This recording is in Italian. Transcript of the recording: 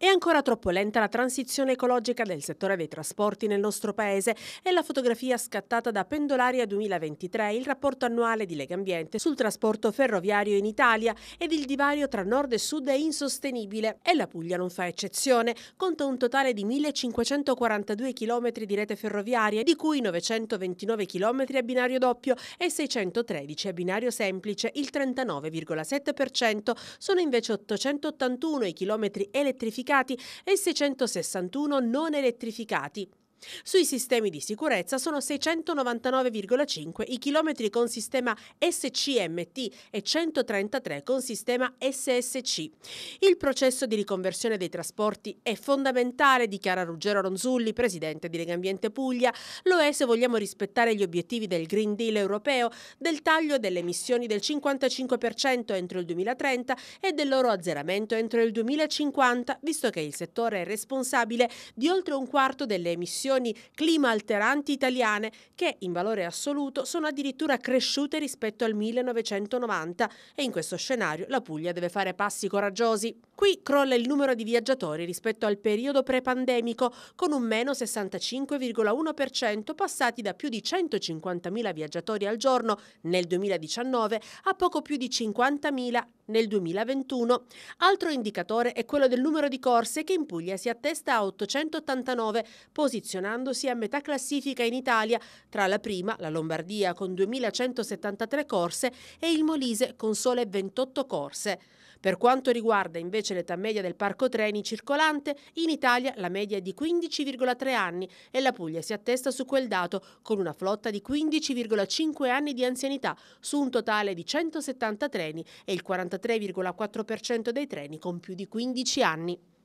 È ancora troppo lenta la transizione ecologica del settore dei trasporti nel nostro paese e la fotografia scattata da Pendolaria 2023, il rapporto annuale di Lega Ambiente sul trasporto ferroviario in Italia ed il divario tra nord e sud è insostenibile e la Puglia non fa eccezione, conta un totale di 1542 km di rete ferroviaria, di cui 929 km a binario doppio e 613 a binario semplice, il 39,7%. Sono invece 881 i chilometri elettrificati elettrificati e 661 non elettrificati sui sistemi di sicurezza sono 699,5 i chilometri con sistema SCMT e 133 con sistema SSC. Il processo di riconversione dei trasporti è fondamentale, dichiara Ruggero Ronzulli, presidente di Legambiente Puglia. Lo è se vogliamo rispettare gli obiettivi del Green Deal europeo, del taglio delle emissioni del 55% entro il 2030 e del loro azzeramento entro il 2050, visto che il settore è responsabile di oltre un quarto delle emissioni emissioni clima alteranti italiane che in valore assoluto sono addirittura cresciute rispetto al 1990 e in questo scenario la Puglia deve fare passi coraggiosi. Qui crolla il numero di viaggiatori rispetto al periodo pre-pandemico con un meno 65,1% passati da più di 150.000 viaggiatori al giorno nel 2019 a poco più di 50.000 nel 2021. Altro indicatore è quello del numero di corse che in Puglia si attesta a 889, posizionandosi a metà classifica in Italia tra la prima, la Lombardia con 2173 corse e il Molise con sole 28 corse. Per quanto riguarda invece l'età media del parco treni circolante, in Italia la media è di 15,3 anni e la Puglia si attesta su quel dato con una flotta di 15,5 anni di anzianità su un totale di 170 treni e il 43,4% dei treni con più di 15 anni.